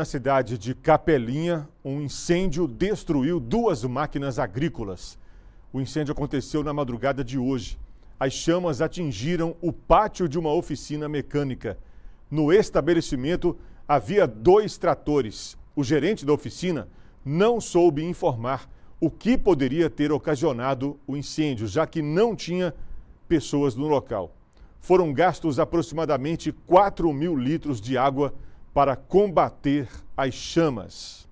Na cidade de Capelinha, um incêndio destruiu duas máquinas agrícolas. O incêndio aconteceu na madrugada de hoje. As chamas atingiram o pátio de uma oficina mecânica. No estabelecimento havia dois tratores. O gerente da oficina não soube informar o que poderia ter ocasionado o incêndio, já que não tinha pessoas no local. Foram gastos aproximadamente 4 mil litros de água para combater as chamas.